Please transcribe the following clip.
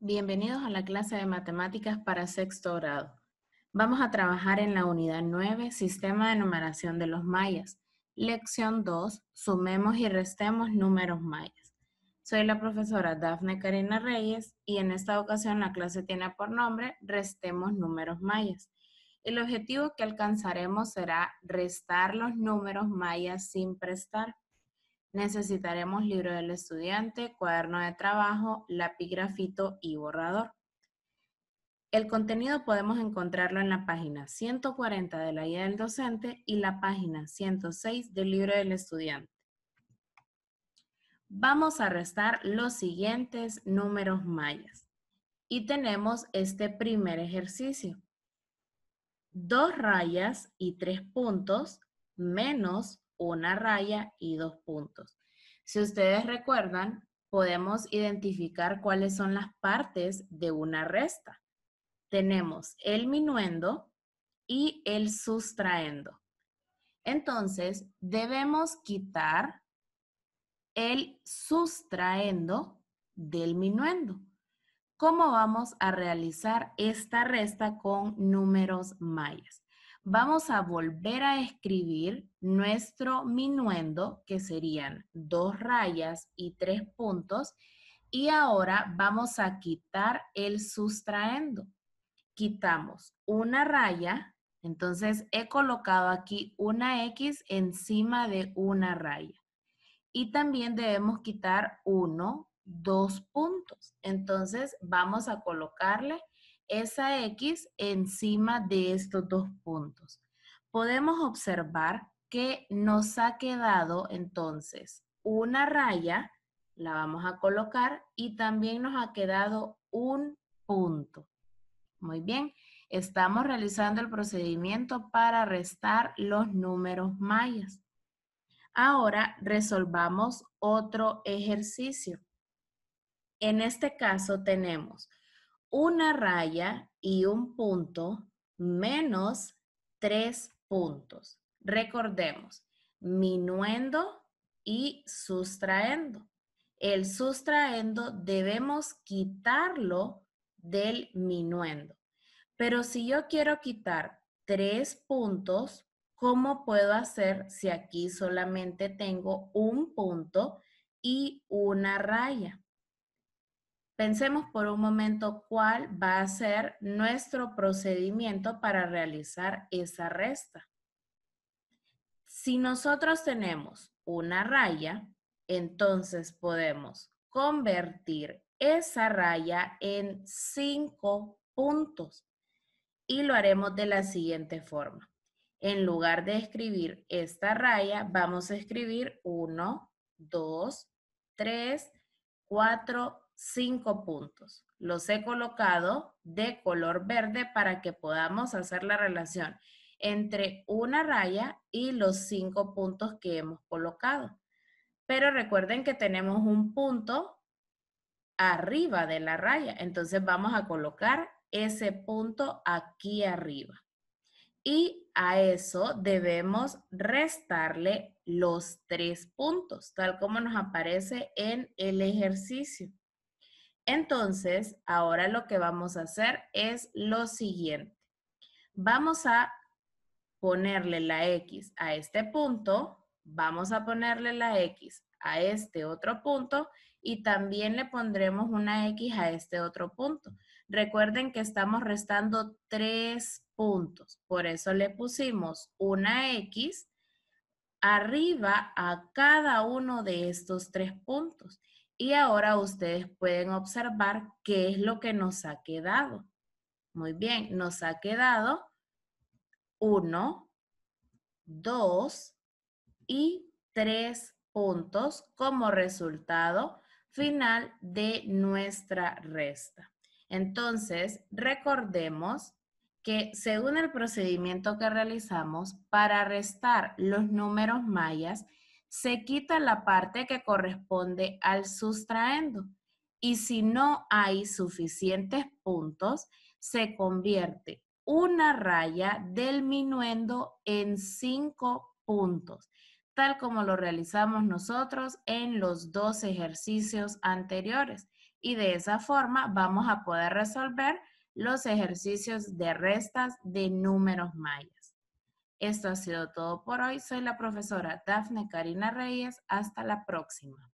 Bienvenidos a la clase de matemáticas para sexto grado. Vamos a trabajar en la unidad 9, Sistema de Numeración de los Mayas. Lección 2, Sumemos y Restemos Números Mayas. Soy la profesora Dafne Karina Reyes y en esta ocasión la clase tiene por nombre Restemos Números Mayas. El objetivo que alcanzaremos será restar los números mayas sin prestar necesitaremos libro del estudiante, cuaderno de trabajo, lapigrafito y borrador. El contenido podemos encontrarlo en la página 140 de la guía del docente y la página 106 del libro del estudiante. Vamos a restar los siguientes números mayas. Y tenemos este primer ejercicio. Dos rayas y tres puntos menos una raya y dos puntos. Si ustedes recuerdan, podemos identificar cuáles son las partes de una resta. Tenemos el minuendo y el sustraendo. Entonces, debemos quitar el sustraendo del minuendo. ¿Cómo vamos a realizar esta resta con números mayas? vamos a volver a escribir nuestro minuendo, que serían dos rayas y tres puntos, y ahora vamos a quitar el sustraendo. Quitamos una raya, entonces he colocado aquí una X encima de una raya. Y también debemos quitar uno, dos puntos. Entonces vamos a colocarle esa X encima de estos dos puntos. Podemos observar que nos ha quedado entonces una raya, la vamos a colocar, y también nos ha quedado un punto. Muy bien, estamos realizando el procedimiento para restar los números mayas. Ahora resolvamos otro ejercicio. En este caso tenemos una raya y un punto menos tres puntos. Recordemos, minuendo y sustraendo. El sustraendo debemos quitarlo del minuendo. Pero si yo quiero quitar tres puntos, ¿cómo puedo hacer si aquí solamente tengo un punto y una raya? Pensemos por un momento cuál va a ser nuestro procedimiento para realizar esa resta. Si nosotros tenemos una raya, entonces podemos convertir esa raya en cinco puntos y lo haremos de la siguiente forma. En lugar de escribir esta raya, vamos a escribir 1, 2, 3, 4, cinco puntos. Los he colocado de color verde para que podamos hacer la relación entre una raya y los cinco puntos que hemos colocado. Pero recuerden que tenemos un punto arriba de la raya, entonces vamos a colocar ese punto aquí arriba. Y a eso debemos restarle los tres puntos, tal como nos aparece en el ejercicio. Entonces, ahora lo que vamos a hacer es lo siguiente. Vamos a ponerle la X a este punto, vamos a ponerle la X a este otro punto y también le pondremos una X a este otro punto. Recuerden que estamos restando tres puntos, por eso le pusimos una X arriba a cada uno de estos tres puntos. Y ahora ustedes pueden observar qué es lo que nos ha quedado. Muy bien, nos ha quedado 1, 2 y 3 puntos como resultado final de nuestra resta. Entonces, recordemos que según el procedimiento que realizamos para restar los números mayas, se quita la parte que corresponde al sustraendo y si no hay suficientes puntos, se convierte una raya del minuendo en cinco puntos, tal como lo realizamos nosotros en los dos ejercicios anteriores. Y de esa forma vamos a poder resolver los ejercicios de restas de números mayas. Esto ha sido todo por hoy. Soy la profesora Dafne Karina Reyes. Hasta la próxima.